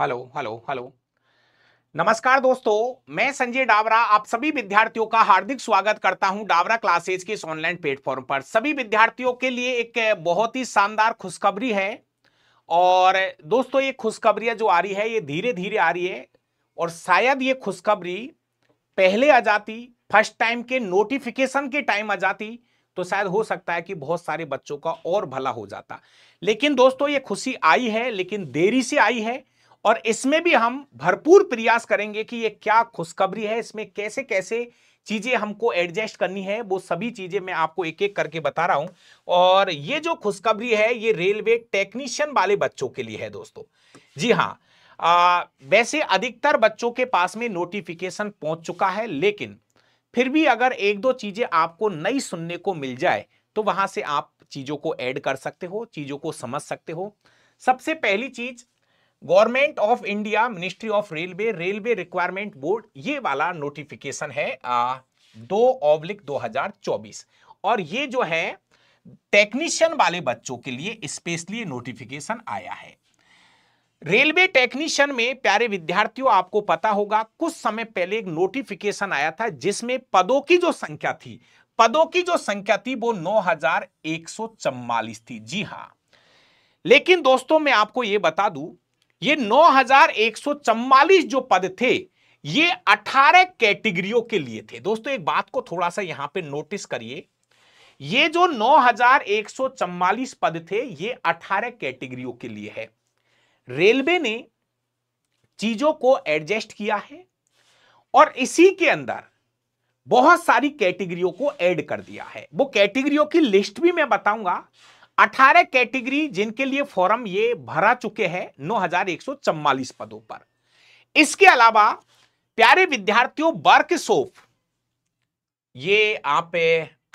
hello hello hello नमस्कार दोस्तों मैं संजय डावरा आप सभी विद्यार्थियों का हार्दिक स्वागत करता हूं डावरा क्लासेज के इस ऑनलाइन प्लेटफॉर्म पर सभी विद्यार्थियों के लिए एक बहुत ही शानदार खुशखबरी है और दोस्तों ये खुशखबरी जो आ रही है ये धीरे धीरे आ रही है और शायद ये खुशखबरी पहले आ जाती फर्स्ट टाइम के नोटिफिकेशन के टाइम आ जाती तो शायद हो सकता है कि बहुत सारे बच्चों का और भला हो जाता लेकिन दोस्तों ये खुशी आई है लेकिन देरी से आई है और इसमें भी हम भरपूर प्रयास करेंगे कि ये क्या खुशखबरी है इसमें कैसे कैसे चीजें हमको एडजस्ट करनी है वो सभी चीजें मैं आपको एक एक करके बता रहा हूं और ये जो खुशखबरी है ये रेलवे टेक्नीशियन वाले बच्चों के लिए है दोस्तों जी हाँ आ, वैसे अधिकतर बच्चों के पास में नोटिफिकेशन पहुंच चुका है लेकिन फिर भी अगर एक दो चीजें आपको नई सुनने को मिल जाए तो वहां से आप चीजों को ऐड कर सकते हो चीजों को समझ सकते हो सबसे पहली चीज government of India ministry of railway railway requirement board ये वाला नोटिफिकेशन है आ, दो ऑब्लिक 2024 और ये जो है टेक्नीशियन वाले बच्चों के लिए स्पेशली नोटिफिकेशन आया है रेलवे टेक्नीशियन में प्यारे विद्यार्थियों आपको पता होगा कुछ समय पहले एक नोटिफिकेशन आया था जिसमें पदों की जो संख्या थी पदों की जो संख्या थी वो नौ थी जी हाँ लेकिन दोस्तों मैं आपको ये बता दूं ये चम्वालीस जो पद थे ये 18 कैटेगरियों के लिए थे दोस्तों एक बात को थोड़ा सा यहां पे नोटिस करिए ये जो 9,144 पद थे ये 18 कैटेगरियों के लिए है रेलवे ने चीजों को एडजस्ट किया है और इसी के अंदर बहुत सारी कैटेगरियों को ऐड कर दिया है वो कैटेगरियों की लिस्ट भी मैं बताऊंगा अठारह कैटेगरी जिनके लिए फॉर्म ये भरा चुके हैं नौ पदों पर इसके अलावा प्यारे विद्यार्थियों वर्कशॉप ये आप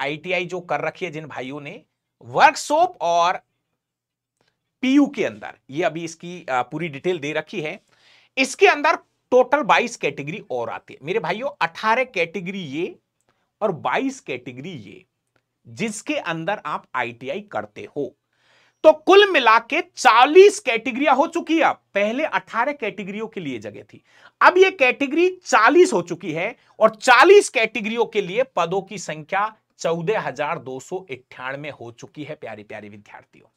आईटीआई जो कर रखी है जिन भाइयों ने वर्कशॉप और पीयू के अंदर ये अभी इसकी पूरी डिटेल दे रखी है इसके अंदर टोटल 22 कैटेगरी और आती है मेरे भाइयों 18 कैटेगरी ये और 22 कैटेगरी ये जिसके अंदर आप आईटीआई करते हो तो कुल मिला के चालीस कैटेगरिया हो चुकी है पहले 18 कैटेगरियों के लिए जगह थी अब ये कैटेगरी 40 हो चुकी है और 40 कैटेगरियों के लिए पदों की संख्या चौदह हजार दो सौ इक्यानवे हो चुकी है प्यारे प्यारे विद्यार्थियों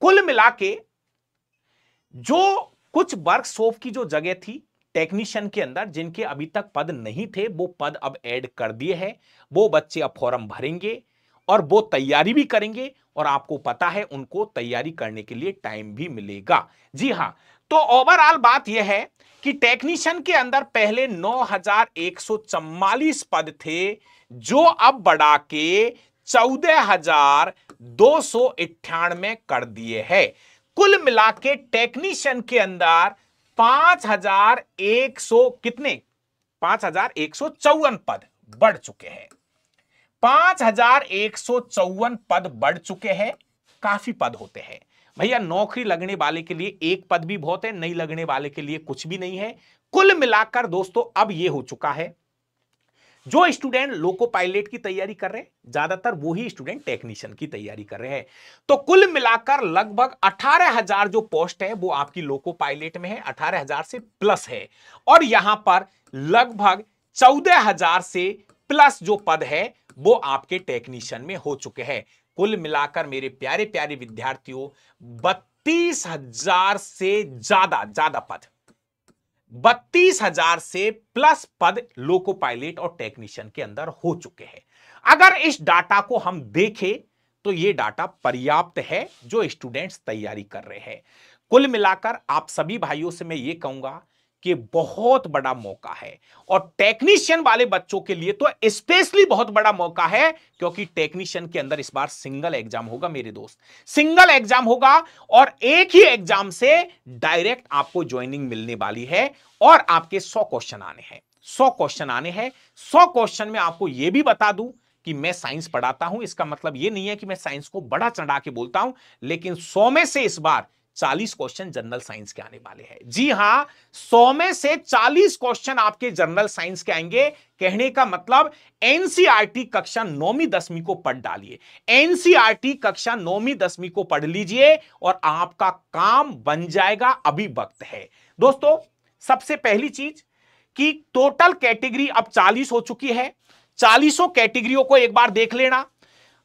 कुल मिला के जो कुछ वर्कशॉप की जो जगह थी टेक्नीशियन के अंदर जिनके अभी तक पद नहीं थे वो पद अब ऐड कर दिए हैं वो बच्चे अब फॉर्म भरेंगे और वो तैयारी भी करेंगे और आपको पता है उनको तैयारी करने के लिए टाइम भी मिलेगा जी हाँ तो ओवरऑल बात यह है कि टेक्नीशियन के अंदर पहले नौ पद थे जो अब बढ़ा के चौदह हजार दो सौ इट्ठानवे कर दिए हैं कुल मिला के टेक्नीशियन के अंदर पांच हजार एक सौ कितने पांच हजार एक सौ चौवन पद बढ़ चुके हैं पांच हजार एक सौ चौवन पद बढ़ चुके हैं काफी पद होते हैं भैया नौकरी लगने वाले के लिए एक पद भी बहुत है नहीं लगने वाले के लिए कुछ भी नहीं है कुल मिलाकर दोस्तों अब यह हो चुका है जो स्टूडेंट लोको पायलट की तैयारी कर रहे हैं ज्यादातर वही स्टूडेंट टेक्नीशियन की तैयारी कर रहे हैं तो कुल मिलाकर लगभग 18,000 जो पोस्ट है वो आपकी लोको पायलट में है 18,000 से प्लस है और यहां पर लगभग 14,000 से प्लस जो पद है वो आपके टेक्नीशियन में हो चुके हैं कुल मिलाकर मेरे प्यारे प्यारे विद्यार्थियों बत्तीस हजार से ज्यादा ज्यादा पद बत्तीस हजार से प्लस पद लोको पायलट और टेक्नीशियन के अंदर हो चुके हैं अगर इस डाटा को हम देखें तो ये डाटा पर्याप्त है जो स्टूडेंट्स तैयारी कर रहे हैं कुल मिलाकर आप सभी भाइयों से मैं ये कहूंगा कि बहुत बड़ा मौका है और टेक्नीशियन वाले बच्चों के लिए तो स्पेशली बहुत बड़ा मौका है क्योंकि टेक्नीशियन के अंदर इस बार सिंगल एग्जाम होगा मेरे दोस्त सिंगल एग्जाम होगा और एक ही एग्जाम से डायरेक्ट आपको ज्वाइनिंग मिलने वाली है और आपके सौ क्वेश्चन आने हैं सौ क्वेश्चन आने हैं सौ क्वेश्चन में आपको यह भी बता दूं कि मैं साइंस पढ़ाता हूं इसका मतलब यह नहीं है कि मैं साइंस को बड़ा चढ़ा के बोलता हूं लेकिन सौ में से इस बार 40 क्वेश्चन जनरल साइंस के आने वाले हैं जी हाँ 100 में से 40 क्वेश्चन आपके जनरल साइंस के आएंगे कहने का मतलब एनसीईआरटी e कक्षा नौवीं दसवीं को पढ़ डालिए एनसीईआरटी e कक्षा नौवीं दसवीं को पढ़ लीजिए और आपका काम बन जाएगा अभी वक्त है दोस्तों सबसे पहली चीज कि टोटल कैटेगरी अब 40 हो चुकी है चालीसों कैटेगरियों को एक बार देख लेना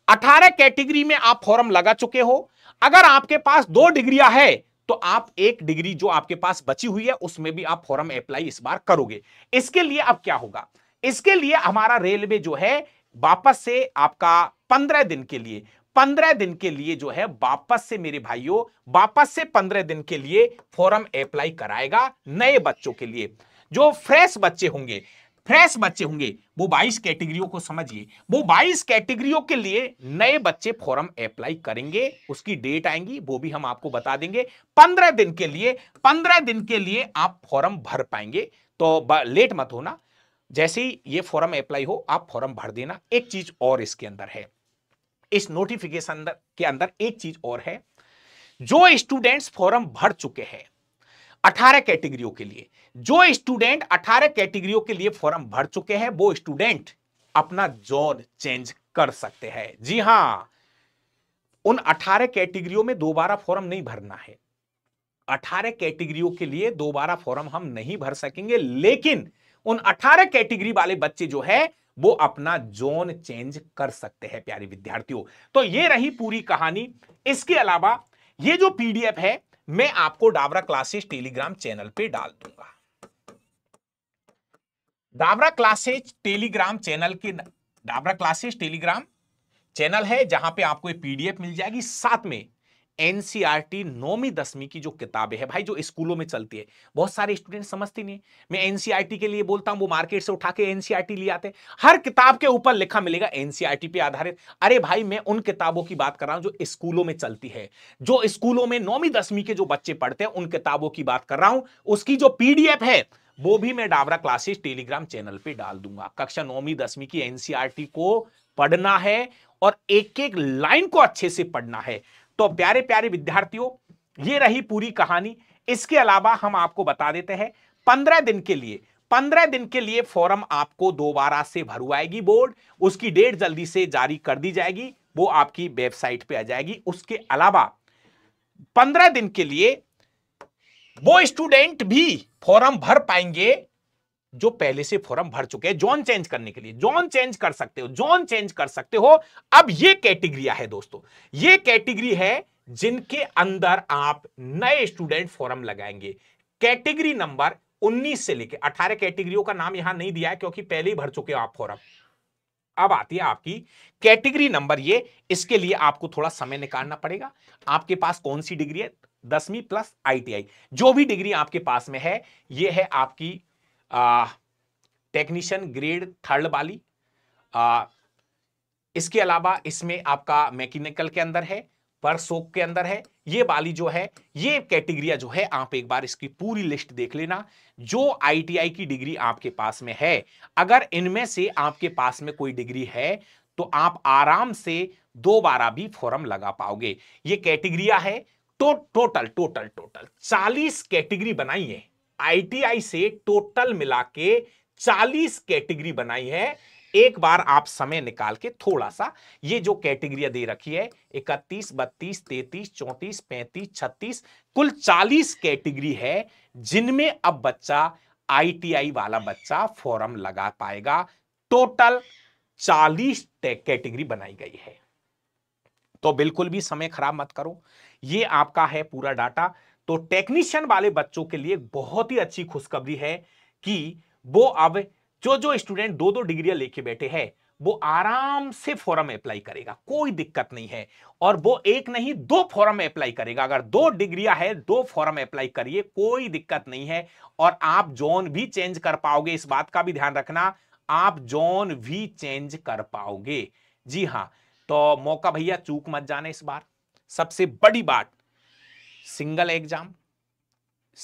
अठारह कैटेगरी में आप फॉर्म लगा चुके हो अगर आपके पास दो डिग्रिया है तो आप एक डिग्री जो आपके पास बची हुई है उसमें भी आप फॉरम अप्लाई इस बार करोगे इसके लिए अब क्या होगा इसके लिए हमारा रेलवे जो है वापस से आपका पंद्रह दिन के लिए पंद्रह दिन के लिए जो है वापस से मेरे भाइयों वापस से पंद्रह दिन के लिए फॉरम अप्लाई कराएगा नए बच्चों के लिए जो फ्रेश बच्चे होंगे फ्रेश बच्चे होंगे वो 22 कैटेगरियों को समझिए वो 22 कैटेगरियों के लिए नए बच्चे फॉर्म अप्लाई करेंगे उसकी डेट आएंगी वो भी हम आपको बता देंगे 15 दिन के लिए 15 दिन के लिए आप फॉर्म भर पाएंगे तो लेट मत होना जैसे ही ये फॉर्म अप्लाई हो आप फॉर्म भर देना एक चीज और इसके अंदर है इस नोटिफिकेशन के अंदर एक चीज और है जो स्टूडेंट्स फॉर्म भर चुके हैं 18 कैटेगरियों के लिए जो स्टूडेंट 18 कैटेगरियों के लिए फॉर्म भर चुके हैं वो स्टूडेंट अपना जोन चेंज कर सकते हैं जी हां उन 18 कैटेगरियों में दोबारा फॉर्म नहीं भरना है 18 कैटेगरियों के लिए दोबारा फॉर्म हम नहीं भर सकेंगे लेकिन उन 18 कैटेगरी वाले बच्चे जो है वो अपना जोन चेंज कर सकते हैं प्यारे विद्यार्थियों तो ये रही पूरी कहानी इसके अलावा ये जो पीडीएफ है मैं आपको डाबरा क्लासेज टेलीग्राम चैनल पे डाल दूंगा डाबरा क्लासेज टेलीग्राम चैनल के डाबरा क्लासेज टेलीग्राम चैनल है जहां पे आपको ये पीडीएफ मिल जाएगी साथ में एनसीआरटी नौवीं दसवीं की जो किताबें हैं भाई जो स्कूलों में चलती है बहुत सारे स्टूडेंट समझते नहीं मैं एनसीआरटी के लिए बोलता हूं वो मार्केट से उठा के एनसीआरटी ले आते हर किताब के ऊपर लिखा मिलेगा एनसीआरटी पे आधारित अरे भाई मैं उन किताबों की बात कर रहा हूं जो स्कूलों में चलती है जो स्कूलों में नौवीं दसवीं के जो बच्चे पढ़ते हैं उन किताबों की बात कर रहा हूं उसकी जो पीडीएफ है वो भी मैं डाबरा क्लासेस टेलीग्राम चैनल पर डाल दूंगा कक्षा नौवीं दसवीं की एनसीआरटी को पढ़ना है और एक एक लाइन को अच्छे से पढ़ना है तो प्यारे प्यारे विद्यार्थियों ये रही पूरी कहानी इसके अलावा हम आपको बता देते हैं पंद्रह दिन के लिए पंद्रह दिन के लिए फॉरम आपको दोबारा से भरवाएगी बोर्ड उसकी डेट जल्दी से जारी कर दी जाएगी वो आपकी वेबसाइट पे आ जाएगी उसके अलावा पंद्रह दिन के लिए वो स्टूडेंट भी फॉरम भर पाएंगे जो पहले से फॉर्म भर चुके हैं जॉन चेंज करने के लिए जॉन चेंज कर सकते हो जॉन चेंज कर सकते हो अब ये कैटेगरी है दोस्तों ये कैटेगरी है जिनके अंदर आप नए स्टूडेंट फॉर्म लगाएंगे कैटेगरी नंबर 19 से लेके 18 कैटेगरियों का नाम यहां नहीं दिया है क्योंकि पहले ही भर चुके हो आप फॉरम अब आती है आपकी कैटेगरी नंबर ये इसके लिए आपको थोड़ा समय निकालना पड़ेगा आपके पास कौन सी डिग्री है दसवीं प्लस आईटीआई जो भी डिग्री आपके पास में है ये है आपकी टेक्नीशियन ग्रेड थर्ड वाली इसके अलावा इसमें आपका मैकेनिकल के अंदर है पर सोक के अंदर है ये वाली जो है ये कैटेगरिया जो है आप एक बार इसकी पूरी लिस्ट देख लेना जो आईटीआई की डिग्री आपके पास में है अगर इनमें से आपके पास में कोई डिग्री है तो आप आराम से दो बारा भी फॉर्म लगा पाओगे ये कैटेगरिया है तो टोटल टोटल टोटल चालीस कैटेगरी बनाई है आईटीआई से टोटल मिला के चालीस कैटेगरी बनाई है एक बार आप समय निकाल के थोड़ा सा ये जो कैटेगरिया दे रखी है इकतीस बत्तीस तैतीस चौंतीस पैंतीस छत्तीस कुल चालीस कैटेगरी है जिनमें अब बच्चा आईटीआई वाला बच्चा फॉर्म लगा पाएगा टोटल चालीस कैटेगरी बनाई गई है तो बिल्कुल भी समय खराब मत करो ये आपका है पूरा डाटा तो टेक्नीशियन वाले बच्चों के लिए बहुत ही अच्छी खुशखबरी है कि वो अब जो जो स्टूडेंट दो दो डिग्रियां लेके बैठे हैं वो आराम से फॉरम अप्लाई करेगा कोई दिक्कत नहीं है और वो एक नहीं दो फॉरम अप्लाई करेगा अगर दो डिग्रियां है दो फॉरम अप्लाई करिए कोई दिक्कत नहीं है और आप जोन भी चेंज कर पाओगे इस बात का भी ध्यान रखना आप जोन भी चेंज कर पाओगे जी हाँ तो मौका भैया चूक मत जाने इस बार सबसे बड़ी बात सिंगल एग्जाम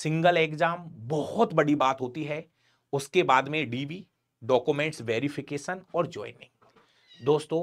सिंगल एग्जाम बहुत बड़ी बात होती है उसके बाद में डीबी डॉक्यूमेंट्स वेरिफिकेशन और ज्वाइनिंग दोस्तों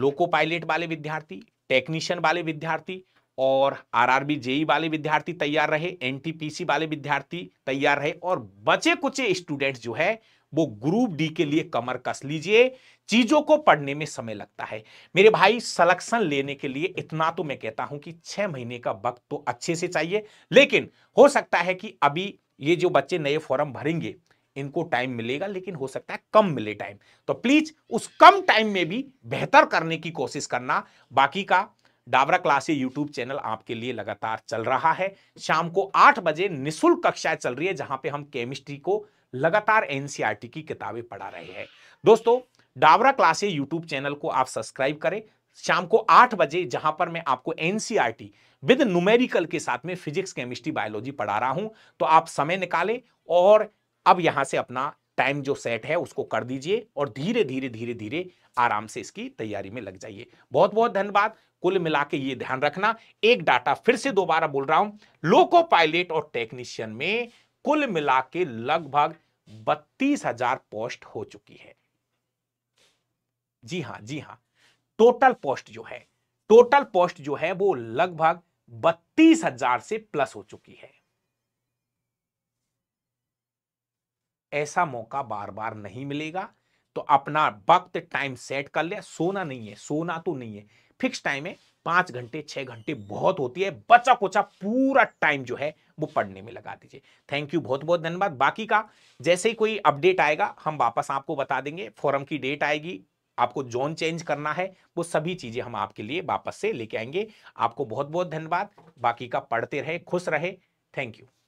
लोको पायलट वाले विद्यार्थी टेक्नीशियन वाले विद्यार्थी और आरआरबी जेई e वाले विद्यार्थी तैयार रहे एनटीपीसी वाले विद्यार्थी तैयार रहे और बचे कुचे स्टूडेंट्स जो है वो ग्रुप डी के लिए कमर कस लीजिए चीजों को पढ़ने में समय लगता है मेरे भाई सलेक्शन लेने के लिए इतना तो मैं कहता हूं कि छह महीने का वक्त तो अच्छे से चाहिए लेकिन हो सकता है कि अभी ये जो बच्चे नए फॉर्म भरेंगे इनको टाइम मिलेगा लेकिन हो सकता है कम मिले टाइम तो प्लीज उस कम टाइम में भी बेहतर करने की कोशिश करना बाकी का डाबरा क्लासे यूट्यूब चैनल आपके लिए लगातार चल रहा है शाम को आठ बजे निशुल्क कक्षाएं चल रही है जहां पे हम केमिस्ट्री को लगातार एनसीईआरटी की किताबें पढ़ा रहे हैं दोस्तों डावरा क्लासे यूट्यूब चैनल को आप सब्सक्राइब करें शाम को आठ बजे जहां पर मैं आपको एनसीईआरटी विद न्यूमेरिकल के साथ में फिजिक्स केमिस्ट्री बायोलॉजी पढ़ा रहा हूं तो आप समय निकालें और अब यहां से अपना टाइम जो सेट है उसको कर दीजिए और धीरे धीरे धीरे धीरे आराम से इसकी तैयारी में लग जाइए बहुत बहुत धन्यवाद कुल मिला के ये ध्यान रखना एक डाटा फिर से दोबारा बोल रहा हूं लोको पायलट और टेक्नीशियन में कुल मिला के लगभग बत्तीस हजार पोस्ट हो चुकी है जी हाँ जी हाँ टोटल पोस्ट जो है टोटल पोस्ट जो है वो लगभग बत्तीस हजार से प्लस हो चुकी है ऐसा मौका बार बार नहीं मिलेगा तो अपना वक्त टाइम सेट कर लिया सोना नहीं है सोना तो नहीं है फिक्स टाइम है पांच घंटे छह घंटे बहुत होती है बचा कोचा पूरा टाइम जो है वो पढ़ने में लगा दीजिए थैंक यू बहुत बहुत धन्यवाद बाकी का जैसे ही कोई अपडेट आएगा हम वापस आपको बता देंगे फोरम की डेट आएगी आपको जोन चेंज करना है वो सभी चीजें हम आपके लिए वापस से लेके आएंगे आपको बहुत बहुत धन्यवाद बाकी का पढ़ते रहे खुश रहे थैंक यू